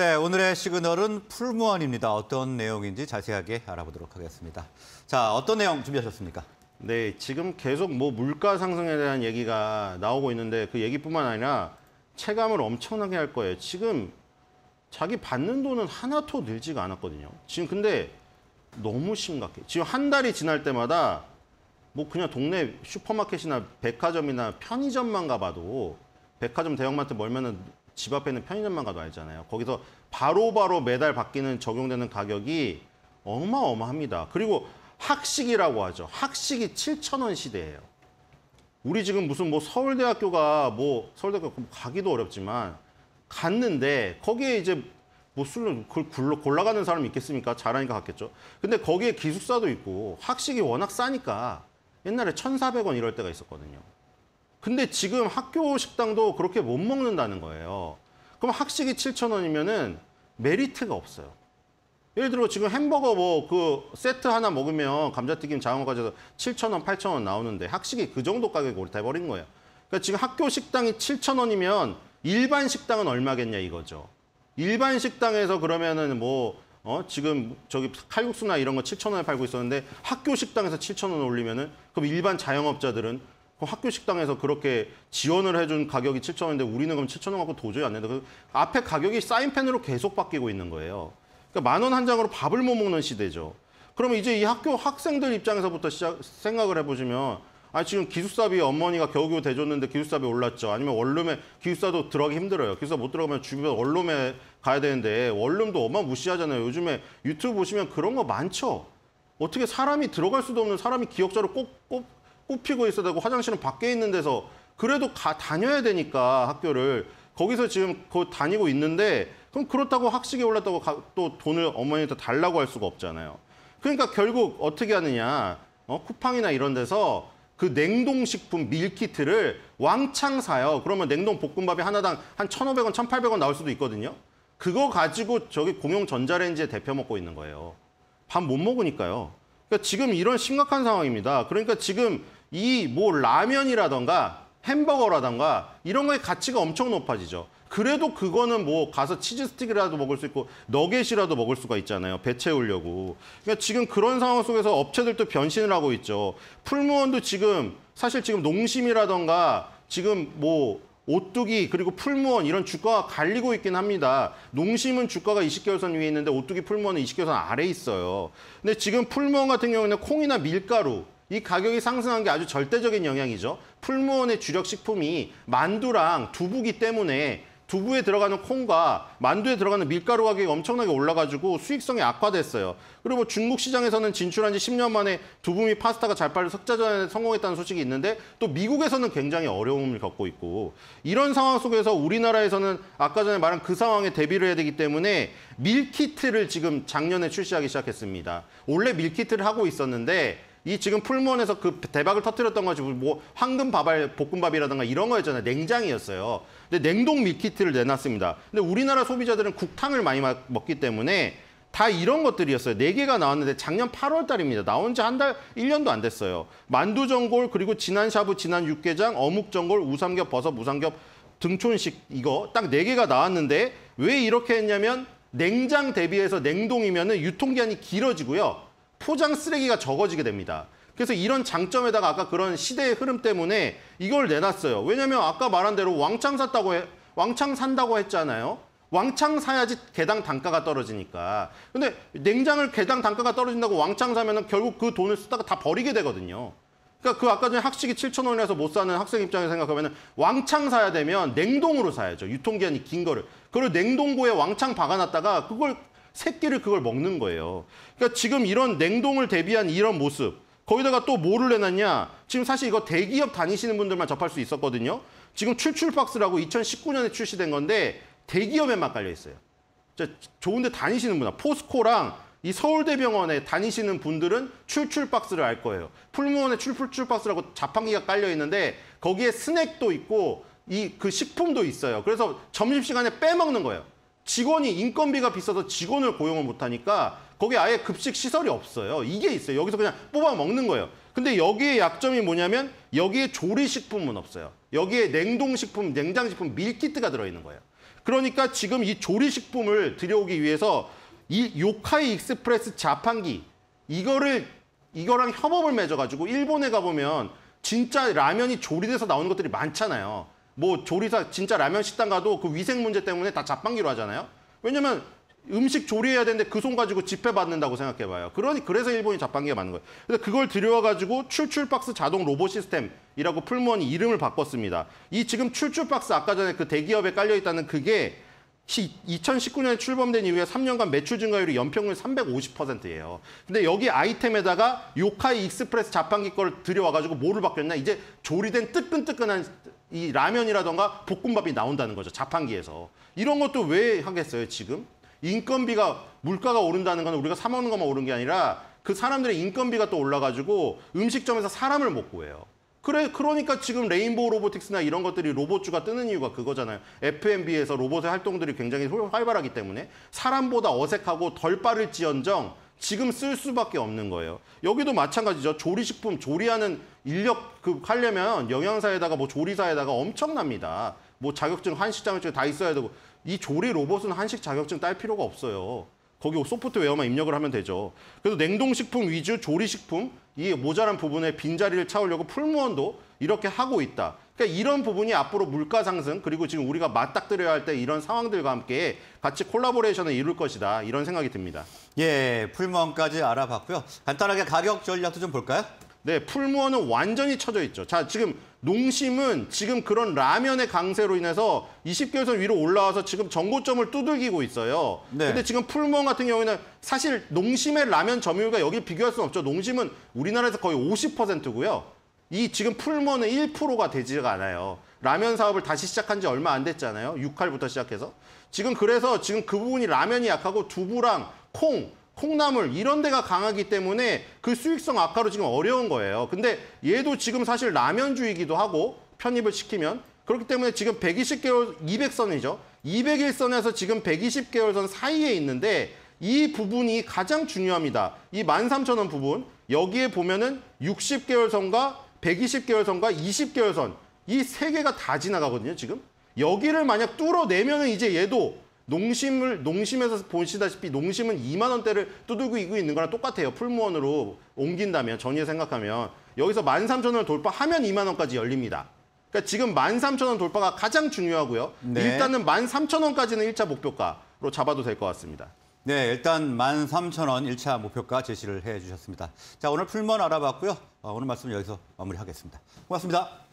네, 오늘의 시그널은 풀무원입니다. 어떤 내용인지 자세하게 알아보도록 하겠습니다. 자, 어떤 내용 준비하셨습니까? 네, 지금 계속 뭐 물가 상승에 대한 얘기가 나오고 있는데 그 얘기뿐만 아니라 체감을 엄청나게 할 거예요. 지금 자기 받는 돈은 하나도 늘지가 않았거든요. 지금 근데 너무 심각해. 지금 한 달이 지날 때마다 뭐 그냥 동네 슈퍼마켓이나 백화점이나 편의점만 가봐도 백화점 대형마트 멀면은 집 앞에 있는 편의점만 가도 알잖아요. 거기서 바로바로 매달 바뀌는 적용되는 가격이 어마어마합니다. 그리고 학식이라고 하죠. 학식이 7천원 시대예요. 우리 지금 무슨 뭐 서울대학교가 뭐 서울대학교 가기도 어렵지만 갔는데 거기에 이제 뭐 술로 그 굴러 골라가는 사람이 있겠습니까? 잘하니까 갔겠죠. 근데 거기에 기숙사도 있고 학식이 워낙 싸니까 옛날에 1,400원 이럴 때가 있었거든요. 근데 지금 학교 식당도 그렇게 못 먹는다는 거예요. 그럼 학식이 7천원이면은 메리트가 없어요. 예를 들어 지금 햄버거 뭐 그 세트 하나 먹으면 감자튀김 장어까지 해서 7천원8천원 나오는데 학식이 그 정도 가격에 올해 버린 거예요. 그러니까 지금 학교 식당이 7천원이면 일반 식당은 얼마겠냐 이거죠. 일반 식당에서 그러면은 뭐 어, 지금 저기 칼국수나 이런 거7천원에 팔고 있었는데 학교 식당에서 7천0 0원 올리면은 그럼 일반 자영업자들은 그 학교 식당에서 그렇게 지원을 해준 가격이 7천 원인데 우리는 그럼 7천 원 갖고 도저히 안 된다. 그 앞에 가격이 사인펜으로 계속 바뀌고 있는 거예요. 그러니까 만 원 한 장으로 밥을 못 먹는 시대죠. 그러면 이제 이 학교 학생들 입장에서부터 시작 생각을 해보시면 아 지금 기숙사비 어머니가 겨우겨우 대줬는데 기숙사비 올랐죠. 아니면 원룸에 기숙사도 들어가기 힘들어요. 기숙사 못 들어가면 주변 원룸에 가야 되는데 원룸도 엄마무시하잖아요 요즘에 유튜브 보시면 그런 거 많죠. 어떻게 사람이 들어갈 수도 없는 사람이 기억자로 꼭, 꼭 뽑히고 있어야 되고 화장실은 밖에 있는 데서 그래도 가 다녀야 되니까 학교를 거기서 지금 그 다니고 있는데 그럼 그렇다고 학식이 올랐다고 가, 또 돈을 어머니한테 달라고 할 수가 없잖아요. 그러니까 결국 어떻게 하느냐 어? 쿠팡이나 이런 데서 그 냉동식품 밀키트를 왕창 사요. 그러면 냉동 볶음밥이 하나당 한1 5 0 0원1 8 0 0원 나올 수도 있거든요. 그거 가지고 저기 공용 전자레인지에 데펴 먹고 있는 거예요. 밥 못 먹으니까요. 그러니까 지금 이런 심각한 상황입니다. 그러니까 지금 이뭐 라면이라던가 햄버거라던가 이런 거의 가치가 엄청 높아지죠. 그래도 그거는 뭐 가서 치즈스틱이라도 먹을 수 있고 너겟이라도 먹을 수가 있잖아요. 배 채우려고. 그러니까 지금 그런 상황 속에서 업체들도 변신을 하고 있죠. 풀무원도 지금 사실 지금 농심이라던가 지금 뭐 오뚜기 그리고 풀무원 이런 주가가 갈리고 있긴 합니다. 농심은 주가가 20개월선 위에 있는데 오뚜기 풀무원은 20개월선 아래 에 있어요. 근데 지금 풀무원 같은 경우에는 콩이나 밀가루 이 가격이 상승한 게 아주 절대적인 영향이죠. 풀무원의 주력 식품이 만두랑 두부기 때문에 두부에 들어가는 콩과 만두에 들어가는 밀가루 가격이 엄청나게 올라가지고 수익성이 악화됐어요. 그리고 뭐 중국 시장에서는 진출한 지 10년 만에 두부 및 파스타가 잘 빨리 석자전에 성공했다는 소식이 있는데 또 미국에서는 굉장히 어려움을 겪고 있고 이런 상황 속에서 우리나라에서는 아까 전에 말한 그 상황에 대비를 해야 되기 때문에 밀키트를 지금 작년에 출시하기 시작했습니다. 원래 밀키트를 하고 있었는데 이 지금 풀무원에서 그 대박을 터뜨렸던 것이 뭐 황금 밥알 볶음밥이라든가 이런 거였잖아요. 냉장이었어요. 근데 냉동 밀키트를 내놨습니다. 근데 우리나라 소비자들은 국탕을 많이 먹기 때문에 다 이런 것들이었어요. 네 개가 나왔는데 작년 8월 달입니다. 나온 지 한 달, 1년도 안 됐어요. 만두 전골, 그리고 지난 샤브, 지난 육개장, 어묵 전골, 우삼겹, 버섯, 무삼겹, 등촌식 이거 딱 네 개가 나왔는데 왜 이렇게 했냐면 냉장 대비해서 냉동이면 유통기한이 길어지고요. 포장 쓰레기가 적어지게 됩니다. 그래서 이런 장점에다가 아까 그런 시대의 흐름 때문에 이걸 내놨어요. 왜냐면 아까 말한 대로 왕창 샀다고 해, 왕창 산다고 했잖아요. 왕창 사야지 개당 단가가 떨어지니까. 근데 냉장을 개당 단가가 떨어진다고 왕창 사면은 결국 그 돈을 쓰다가 다 버리게 되거든요. 그러니까 그 아까 전에 학식이 7천 원이라서 못 사는 학생 입장에서 생각하면은 왕창 사야 되면 냉동으로 사야죠. 유통기한이 긴 거를. 그걸 냉동고에 왕창 박아놨다가 그걸 새끼를 그걸 먹는 거예요. 그러니까 지금 이런 냉동을 대비한 이런 모습 거기다가 또 뭐를 내놨냐 지금 사실 이거 대기업 다니시는 분들만 접할 수 있었거든요. 지금 출출박스라고 2019년에 출시된 건데 대기업에만 깔려 있어요. 좋은 데 다니시는 분들, 포스코랑 이 서울대병원에 다니시는 분들은 출출박스를 알 거예요. 풀무원에 출출박스라고 자판기가 깔려 있는데 거기에 스낵도 있고 이 그 식품도 있어요. 그래서 점심시간에 빼먹는 거예요. 직원이 인건비가 비싸서 직원을 고용을 못하니까 거기 아예 급식 시설이 없어요. 이게 있어요. 여기서 그냥 뽑아 먹는 거예요. 근데 여기에 약점이 뭐냐면 여기에 조리식품은 없어요. 여기에 냉동식품, 냉장식품, 밀키트가 들어있는 거예요. 그러니까 지금 이 조리식품을 들여오기 위해서 이 요카이 익스프레스 자판기 이거를 이거랑 협업을 맺어가지고 일본에 가보면 진짜 라면이 조리돼서 나오는 것들이 많잖아요. 뭐 조리사 진짜 라면 식당 가도 그 위생 문제 때문에 다 자판기로 하잖아요. 왜냐면 음식 조리해야 되는데 그 손 가지고 집회 받는다고 생각해봐요. 그러니 그래서 일본이 자판기가 많은 거예요. 그래서 그걸 들여와가지고 출출박스 자동 로봇 시스템이라고 풀무원이 이름을 바꿨습니다. 이 지금 출출박스 아까 전에 그 대기업에 깔려 있다는 그게 2019년에 출범된 이후에 3년간 매출 증가율이 연평균 350%예요. 근데 여기 아이템에다가 요카이 익스프레스 자판기 거를 들여와가지고 뭐를 바뀌었냐? 이제 조리된 뜨끈뜨끈한 이 라면이라던가 볶음밥이 나온다는 거죠. 자판기에서. 이런 것도 왜 하겠어요, 지금? 인건비가 물가가 오른다는 건 우리가 사 먹는 것만 오른 게 아니라 그 사람들의 인건비가 또 올라가지고 음식점에서 사람을 못 구해요. 그래 그러니까 지금 레인보우 로보틱스나 이런 것들이 로봇주가 뜨는 이유가 그거잖아요. FMB에서 로봇의 활동들이 굉장히 활발하기 때문에 사람보다 어색하고 덜 빠를지언정 지금 쓸 수밖에 없는 거예요. 여기도 마찬가지죠. 조리식품 조리하는 인력 그 하려면 영양사에다가 뭐 조리사에다가 엄청납니다. 뭐 자격증 한식 자격증 다 있어야 되고 이 조리 로봇은 한식 자격증 딸 필요가 없어요. 거기 소프트웨어만 입력을 하면 되죠. 그래서 냉동식품 위주 조리식품 이 모자란 부분에 빈자리를 차우려고 풀무원도 이렇게 하고 있다. 그러니까 이런 부분이 앞으로 물가 상승 그리고 지금 우리가 맞닥뜨려야 할 때 이런 상황들과 함께 같이 콜라보레이션을 이룰 것이다 이런 생각이 듭니다. 예, 풀무원까지 알아봤고요. 간단하게 가격 전략도 좀 볼까요? 네, 풀무원은 완전히 쳐져 있죠. 자, 지금 농심은 지금 그런 라면의 강세로 인해서 20개월선 위로 올라와서 지금 전고점을 두들기고 있어요. 네. 근데 지금 풀무원 같은 경우에는 사실 농심의 라면 점유율과 여기 비교할 수는 없죠. 농심은 우리나라에서 거의 50%고요. 이 지금 풀모는 1%가 되지가 않아요. 라면 사업을 다시 시작한 지 얼마 안 됐잖아요. 6할부터 시작해서. 지금 그래서 지금 그 부분이 라면이 약하고 두부랑 콩, 콩나물 이런 데가 강하기 때문에 그 수익성 악화로 지금 어려운 거예요. 근데 얘도 지금 사실 라면주이기도 하고 편입을 시키면 그렇기 때문에 지금 120개월 200선이죠. 2 0 0일선에서 지금 120개월선 사이에 있는데 이 부분이 가장 중요합니다. 이 13,000원 부분 여기에 보면은 60개월선과 120개월선과 20개월선 이 세 개가 다 지나가거든요, 지금. 여기를 만약 뚫어내면은 이제 얘도 농심을 농심에서 보시다시피 농심은 2만 원대를 두들고 이고 있는 거랑 똑같아요. 풀무원으로 옮긴다면 전후에 생각하면 여기서 1 3 0 0원을 돌파하면 2만 원까지 열립니다. 그러니까 지금 13,000원 돌파가 가장 중요하고요. 네. 일단은 13,000원까지는 1차 목표가로 잡아도 될 것 같습니다. 네, 일단 13,000원 1차 목표가 제시를 해주셨습니다. 자, 오늘 풀먼 알아봤고요. 어, 오늘 말씀 여기서 마무리하겠습니다. 고맙습니다.